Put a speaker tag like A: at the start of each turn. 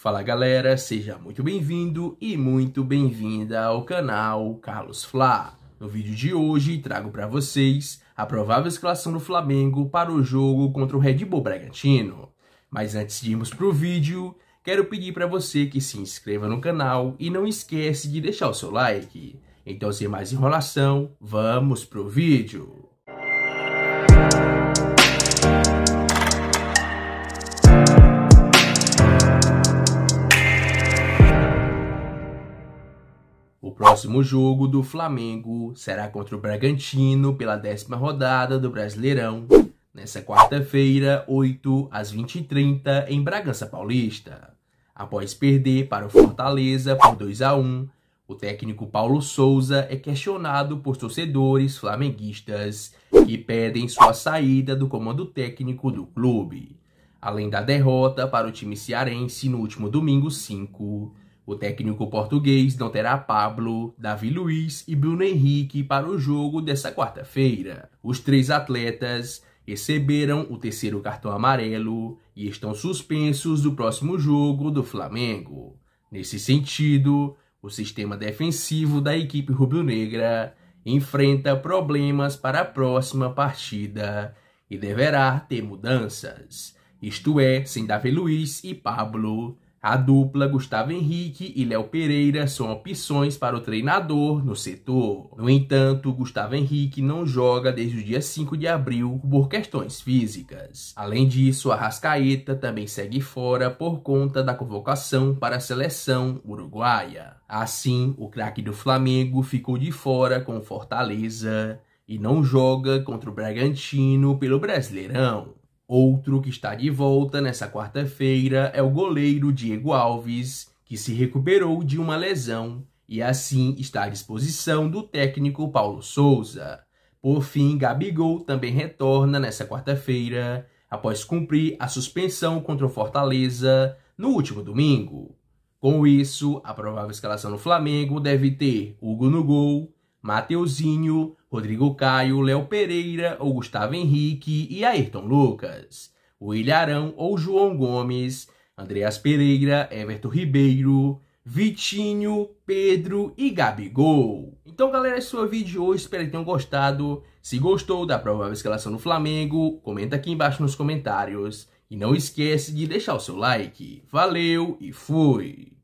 A: Fala galera, seja muito bem-vindo e muito bem-vinda ao canal Carlos Fla. No vídeo de hoje trago para vocês a provável escalação do Flamengo para o jogo contra o Red Bull Bragantino. Mas antes de irmos para o vídeo, quero pedir para você que se inscreva no canal e não esquece de deixar o seu like. Então sem mais enrolação, vamos pro vídeo. próximo jogo do Flamengo será contra o Bragantino pela décima rodada do Brasileirão, nessa quarta-feira, 8 às 20h30, em Bragança Paulista. Após perder para o Fortaleza por 2 a 1, o técnico Paulo Souza é questionado por torcedores flamenguistas que pedem sua saída do comando técnico do clube. Além da derrota para o time cearense no último domingo 5, o técnico português não terá Pablo, Davi Luiz e Bruno Henrique para o jogo desta quarta-feira. Os três atletas receberam o terceiro cartão amarelo e estão suspensos do próximo jogo do Flamengo. Nesse sentido, o sistema defensivo da equipe rubro-negra enfrenta problemas para a próxima partida e deverá ter mudanças, isto é, sem Davi Luiz e Pablo a dupla Gustavo Henrique e Léo Pereira são opções para o treinador no setor. No entanto, Gustavo Henrique não joga desde o dia 5 de abril por questões físicas. Além disso, a Rascaeta também segue fora por conta da convocação para a seleção uruguaia. Assim, o craque do Flamengo ficou de fora com Fortaleza e não joga contra o Bragantino pelo Brasileirão. Outro que está de volta nessa quarta-feira é o goleiro Diego Alves, que se recuperou de uma lesão e assim está à disposição do técnico Paulo Souza. Por fim, Gabigol também retorna nessa quarta-feira, após cumprir a suspensão contra o Fortaleza no último domingo. Com isso, a provável escalação do Flamengo deve ter Hugo no gol, Mateuzinho, Rodrigo Caio, Léo Pereira ou Gustavo Henrique e Ayrton Lucas, o Ilharão ou João Gomes, Andreas Pereira, Everton Ribeiro, Vitinho, Pedro e Gabigol. Então, galera, esse foi o vídeo de hoje. Espero que tenham gostado. Se gostou da provável escalação do Flamengo, comenta aqui embaixo nos comentários. E não esquece de deixar o seu like. Valeu e fui!